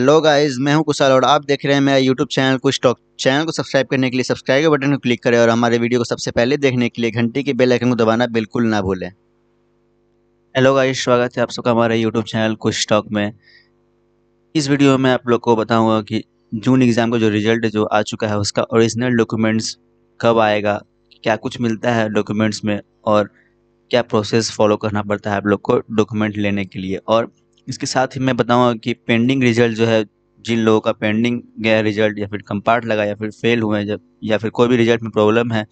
hello guys मैं हूं कुशाल और आप देख रहे हैं मेरा यूट्यूब चैनल कुछ टॉक चैनल को सब्सक्राइब करने के लिए सब्सक्राइब के बटन को क्लिक करें और हमारे वीडियो को सबसे पहले देखने के लिए घंटी के बेल आइकन को दबाना बिल्कुल ना भूलें हेलो गाइस स्वागत है आप सबका हमारे यूट्यूब चैनल कुछ टॉक में इस वीडियो में आप लोग को बताऊँगा कि जून एग्ज़ाम का जो रिजल्ट जो आ चुका है उसका ओरिजिनल डॉक्यूमेंट्स कब आएगा क्या कुछ मिलता है डॉक्यूमेंट्स में और क्या प्रोसेस फॉलो करना पड़ता है आप लोग को डॉक्यूमेंट लेने के लिए और इसके साथ ही मैं बताऊँगा कि पेंडिंग रिजल्ट जो है जिन लोगों का पेंडिंग गया रिजल्ट या फिर कंपार्ट लगा या फिर फेल हुए जब या फिर कोई भी रिजल्ट में प्रॉब्लम है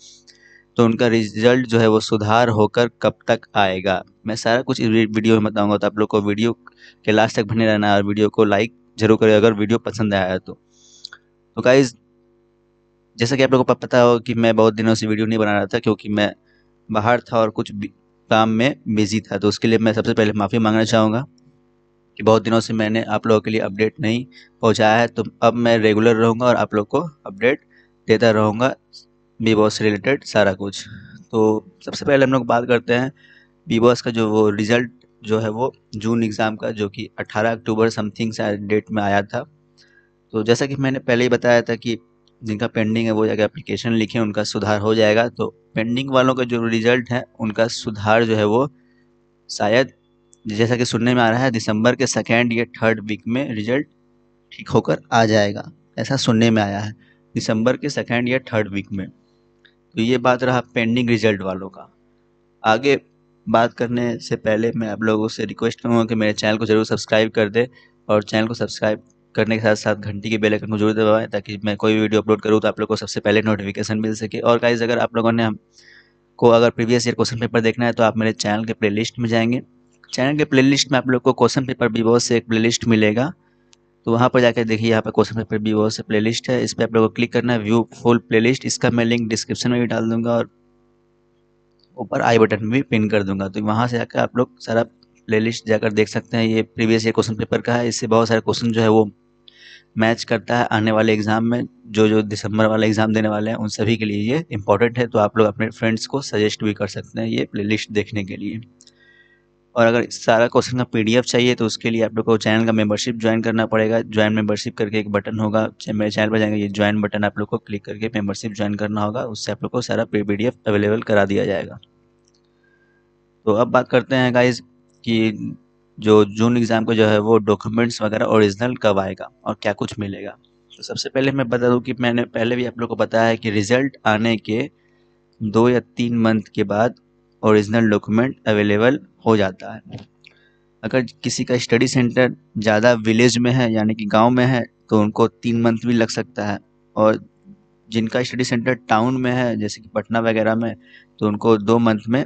तो उनका रिजल्ट जो है वो सुधार होकर कब तक आएगा मैं सारा कुछ इस वीडियो में बताऊंगा तो आप लोग को वीडियो के लास्ट तक बने रहना और वीडियो को लाइक जरूर करें अगर वीडियो पसंद आया तो तो गाइज जैसा कि आप लोगों को पता हो कि मैं बहुत दिनों से वीडियो नहीं बना रहा था क्योंकि मैं बाहर था और कुछ काम में बिजी था तो उसके लिए मैं सबसे पहले माफ़ी मांगना चाहूँगा कि बहुत दिनों से मैंने आप लोगों के लिए अपडेट नहीं पहुंचाया है तो अब मैं रेगुलर रहूँगा और आप लोग को अपडेट देता रहूँगा बी बॉस से रिलेटेड सारा कुछ तो सबसे पहले हम लोग बात करते हैं बी बॉस का जो वो रिज़ल्ट जो है वो जून एग्ज़ाम का जो कि 18 अक्टूबर समथिंग से डेट में आया था तो जैसा कि मैंने पहले ही बताया था कि जिनका पेंडिंग है वो जाकर एप्लीकेशन लिखें उनका सुधार हो जाएगा तो पेंडिंग वालों का जो रिज़ल्ट है उनका सुधार जो है वो शायद जैसा कि सुनने में आ रहा है दिसंबर के सेकेंड या थर्ड वीक में रिजल्ट ठीक होकर आ जाएगा ऐसा सुनने में आया है दिसंबर के सेकेंड या थर्ड वीक में तो ये बात रहा पेंडिंग रिजल्ट वालों का आगे बात करने से पहले मैं आप लोगों से रिक्वेस्ट करूँगा कि मेरे चैनल को ज़रूर सब्सक्राइब कर दे और चैनल को सब्सक्राइब करने के साथ साथ घंटी के बेल आइकन को जरूर दबाएं ताकि मैं कोई भी वीडियो अपलोड करूँ तो आप लोग को सबसे पहले नोटिफिकेशन मिल सके और गाइज अगर आप लोगों ने हम को अगर प्रीवियस ईयर क्वेश्चन पेपर देखना है तो आप मेरे चैनल के लिस्ट में जाएंगे चैनल के प्लेलिस्ट में आप लोग को क्वेश्चन पेपर बीबॉस से एक प्लेलिस्ट मिलेगा तो वहाँ पर जाकर देखिए यहाँ पर क्वेश्चन पेपर बीबॉस से प्लेलिस्ट है इस पर आप लोग को क्लिक करना है व्यू फुल प्लेलिस्ट इसका मैं लिंक डिस्क्रिप्शन में भी डाल दूंगा और ऊपर आई बटन में भी पिन कर दूंगा तो वहाँ से जाकर आप लोग सारा प्लेलिस्ट जाकर देख सकते हैं ये प्रीवियस ये क्वेश्चन पेपर का है इससे बहुत सारे क्वेश्चन जो है वो मैच करता है आने वाले एग्ज़ाम में जो जो दिसंबर वाला एग्ज़ाम देने वाले हैं उन सभी के लिए ये इंपॉर्टेंट है तो आप लोग अपने फ्रेंड्स को सजेस्ट भी कर सकते हैं ये प्लेलिस्ट देखने के लिए और अगर सारा क्वेश्चन का पीडीएफ चाहिए तो उसके लिए आप लोग को चैनल का मेंबरशिप ज्वाइन करना पड़ेगा ज्वाइन मेंबरशिप करके एक बटन होगा मेरे चैनल पर जाएंगे ये ज्वाइन बटन आप लोग को क्लिक करके मेंबरशिप ज्वाइन करना होगा उससे आप लोग को सारा पी अवेलेबल करा दिया जाएगा तो अब बात करते हैं गाइज कि जो जून एग्ज़ाम का जो है वो डॉक्यूमेंट्स वगैरह ओरिजिनल कब आएगा और क्या कुछ मिलेगा तो सबसे पहले मैं बता दूं कि मैंने पहले भी आप लोग को बताया है कि रिज़ल्ट आने के दो या तीन मंथ के बाद ओरिजिनल डॉक्यूमेंट अवेलेबल हो जाता है अगर किसी का स्टडी सेंटर ज़्यादा विलेज में है यानी कि गांव में है तो उनको तीन मंथ भी लग सकता है और जिनका स्टडी सेंटर टाउन में है जैसे कि पटना वगैरह में तो उनको दो मंथ में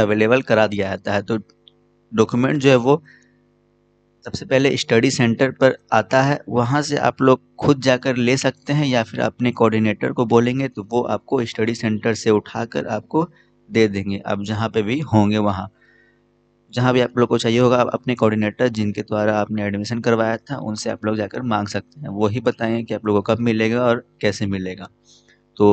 अवेलेबल करा दिया जाता है तो डॉक्यूमेंट जो है वो सबसे पहले स्टडी सेंटर पर आता है वहाँ से आप लोग खुद जाकर ले सकते हैं या फिर अपने कोऑर्डिनेटर को बोलेंगे तो वो आपको स्टडी सेंटर से उठाकर आपको दे देंगे आप जहाँ पे भी होंगे वहाँ जहाँ भी आप लोग को चाहिए होगा आप अपने कोऑर्डिनेटर जिनके द्वारा आपने एडमिशन करवाया था उनसे आप लोग जाकर मांग सकते हैं वही बताएं कि आप लोगों को कब मिलेगा और कैसे मिलेगा तो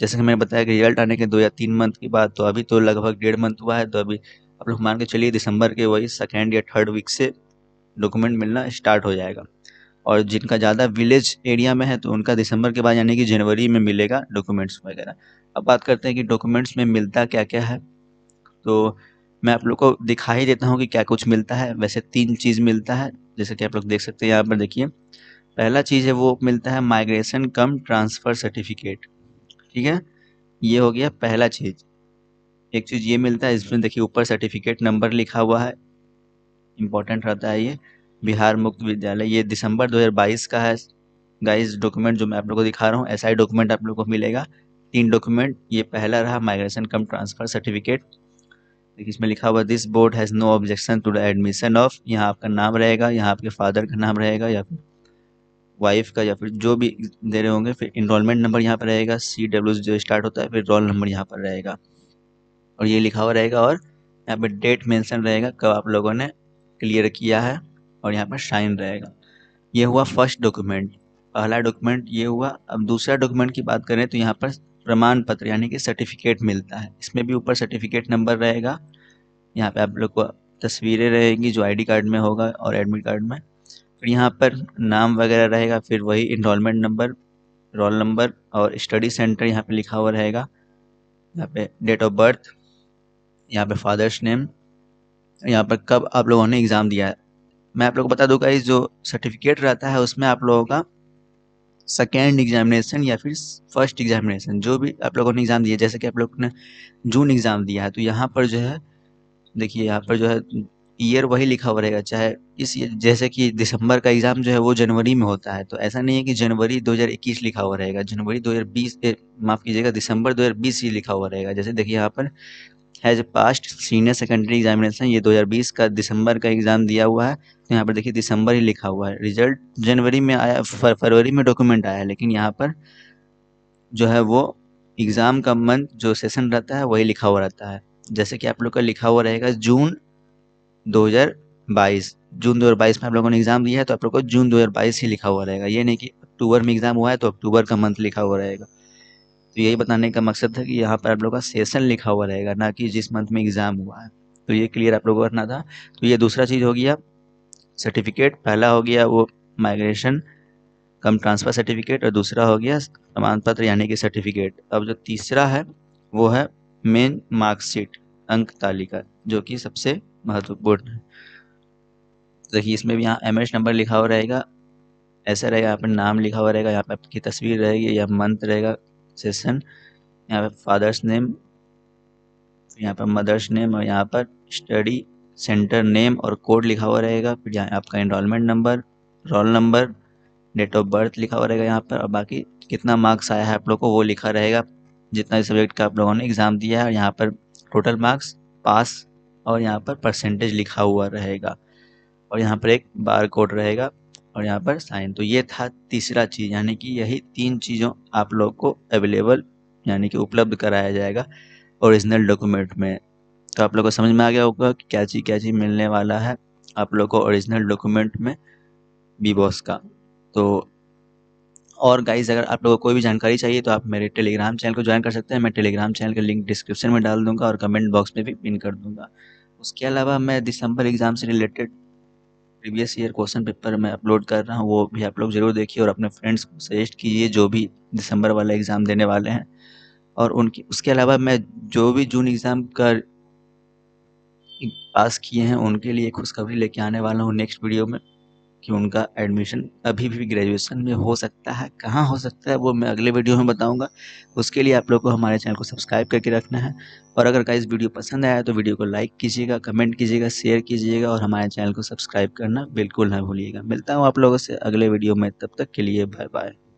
जैसे कि मैंने बताया कि रिजल्ट आने के दो या तीन मंथ के बाद तो अभी तो लगभग डेढ़ मंथ हुआ है तो अभी आप लोग मान के चलिए दिसंबर के वही सेकेंड या थर्ड वीक से डॉक्यूमेंट मिलना स्टार्ट हो जाएगा और जिनका ज़्यादा विलेज एरिया में है तो उनका दिसंबर के बाद यानी कि जनवरी में मिलेगा डॉक्यूमेंट्स वगैरह अब बात करते हैं कि डॉक्यूमेंट्स में मिलता क्या क्या है तो मैं आप लोग को दिखा ही देता हूँ कि क्या कुछ मिलता है वैसे तीन चीज़ मिलता है जैसे कि आप लोग देख सकते हैं यहाँ पर देखिए पहला चीज़ है वो मिलता है माइग्रेशन कम ट्रांसफ़र सर्टिफिकेट ठीक है ये हो गया पहला चीज़ एक चीज़ ये मिलता है इसमें देखिए ऊपर सर्टिफिकेट नंबर लिखा हुआ है इम्पोर्टेंट रहता है ये बिहार मुक्त विद्यालय ये दिसंबर 2022 का है गाइस डॉक्यूमेंट जो मैं आप लोग को दिखा रहा हूँ ऐसा ही डॉक्यूमेंट आप लोग को मिलेगा तीन डॉक्यूमेंट ये पहला रहा माइग्रेशन कम ट्रांसफ़र सर्टिफिकेट देखिए इसमें लिखा हुआ this board has no objection to the admission of यहाँ आपका नाम रहेगा यहाँ आपके फादर का नाम रहेगा या फिर वाइफ का या फिर जो भी दे रहे होंगे फिर इनरोलमेंट नंबर यहाँ पर रहेगा सी डब्ल्यू जो स्टार्ट होता है फिर रोल नंबर यहाँ पर रहेगा और ये लिखा हुआ रहेगा और यहाँ पर डेट मैंसन रहेगा कब आप लोगों ने क्लियर किया है और यहाँ पर साइन रहेगा ये हुआ फर्स्ट डॉक्यूमेंट पहला डॉक्यूमेंट ये हुआ अब दूसरा डॉक्यूमेंट की बात करें तो यहाँ पर प्रमाण पत्र यानी कि सर्टिफिकेट मिलता है इसमें भी ऊपर सर्टिफिकेट नंबर रहेगा यहाँ पे आप लोग को तस्वीरें रहेगी जो आईडी कार्ड में होगा और एडमिट कार्ड में फिर यहाँ पर नाम वगैरह रहेगा फिर वही इनमेंट नंबर रोल नंबर और स्टडी सेंटर यहाँ पे लिखा हुआ रहेगा यहाँ पे डेट ऑफ बर्थ यहाँ पे फादर्स नेम यहाँ पर कब आप लोगों ने एग्ज़ाम दिया है मैं आप लोगों को बता दूँगा इस जो सर्टिफिकेट रहता है उसमें आप लोगों का सेकेंड एग्जामिनेशन या फिर फर्स्ट एग्जामिनेशन जो भी आप लोगों ने एग्ज़ाम दिया जैसे कि आप लोगों ने जून एग्ज़ाम दिया है तो यहाँ पर जो है देखिए यहाँ पर जो है ईयर वही लिखा हुआ रहेगा चाहे इस जैसे कि दिसंबर का एग्ज़ाम जो है वो जनवरी में होता है तो ऐसा नहीं है कि जनवरी 2021 लिखा हुआ रहेगा जनवरी 2020 माफ़ कीजिएगा दिसंबर 2020 ही लिखा हुआ रहेगा जैसे देखिए यहाँ पर has passed senior secondary examination ये 2020 का दिसंबर का एग्ज़ाम दिया हुआ है तो यहाँ पर देखिए दिसंबर ही लिखा हुआ है रिजल्ट जनवरी में आया फरवरी में डॉक्यूमेंट आया है लेकिन यहाँ पर जो है वो एग्ज़ाम का मंथ जो सेशन रहता है वही लिखा हुआ रहता है जैसे कि आप लोग का लिखा हुआ रहेगा जून दो जून दो में आप लोगों ने एग्ज़ाम दिया है तो आप लोग को जून दो ही लिखा हुआ रहेगा ये नहीं कि अक्टूबर में एग्ज़ाम हुआ है तो अक्टूबर का मंथ लिखा हुआ रहेगा तो यही बताने का मकसद था कि यहाँ पर आप लोग का सेशन लिखा हुआ रहेगा ना कि जिस मंथ में एग्ज़ाम हुआ है तो ये क्लियर आप लोगों को करना था तो ये दूसरा चीज़ हो गया सर्टिफिकेट पहला हो गया वो माइग्रेशन कम ट्रांसफ़र सर्टिफिकेट और दूसरा हो गया प्रमाण पत्र यानी कि सर्टिफिकेट अब जो तीसरा है वो है मेन मार्कशीट अंक तालिका जो कि सबसे महत्वपूर्ण है देखिए इसमें भी यहाँ एम नंबर लिखा हुआ रहेगा ऐसा रहेगा यहाँ पर नाम लिखा हुआ रहेगा यहाँ पर आपकी तस्वीर रहेगी या मंथ रहेगा सेशन यहाँ पे फादर्स नेम यहाँ पर मदर्स नेम और यहाँ पर स्टडी सेंटर नेम और कोड लिखा हुआ रहेगा फिर यहाँ आपका enrolment number roll number date of birth लिखा हुआ रहेगा यहाँ पर और बाकी कितना मार्क्स आया है आप लोग को वो लिखा रहेगा जितना सब्जेक्ट का आप लोगों ने एग्ज़ाम दिया है और यहाँ पर टोटल मार्क्स पास और यहाँ पर परसेंटेज लिखा हुआ रहेगा और यहाँ पर एक बार कोड रहेगा और यहाँ पर साइन तो ये था तीसरा चीज़ यानी कि यही तीन चीज़ों आप लोग को अवेलेबल यानी कि उपलब्ध कराया जाएगा ओरिजिनल डॉक्यूमेंट में तो आप लोग को समझ में आ गया होगा कि क्या चीज़ क्या चीज़ मिलने वाला है आप लोग को ओरिजिनल डॉक्यूमेंट में बी बॉस का तो और गाइज अगर आप लोगों को कोई भी जानकारी चाहिए तो आप मेरे टेलीग्राम चैनल को ज्वाइन कर सकते हैं मैं टेलीग्राम चैनल का लिंक डिस्क्रिप्शन में डाल दूंगा और कमेंट बॉक्स में भी पिन कर दूंगा उसके अलावा मैं दिसंबर एग्ज़ाम से related previous year question paper मैं अपलोड कर रहा हूँ वो भी आप लोग ज़रूर देखिए और अपने फ्रेंड्स को सजेस्ट कीजिए जो भी दिसंबर वाला एग्ज़ाम देने वाले हैं और उनकी उसके अलावा मैं जो भी जून एग्ज़ाम का पास किए हैं उनके लिए खुशखबरी लेके आने वाला हूँ नेक्स्ट वीडियो में कि उनका एडमिशन अभी भी ग्रेजुएशन में हो सकता है कहाँ हो सकता है वो मैं अगले वीडियो में बताऊंगा उसके लिए आप लोग को हमारे चैनल को सब्सक्राइब करके रखना है और अगर का इस वीडियो पसंद आया तो वीडियो को लाइक कीजिएगा कमेंट कीजिएगा शेयर कीजिएगा और हमारे चैनल को सब्सक्राइब करना बिल्कुल ना भूलिएगा मिलता हूँ आप लोगों से अगले वीडियो में तब तक के लिए बाय बाय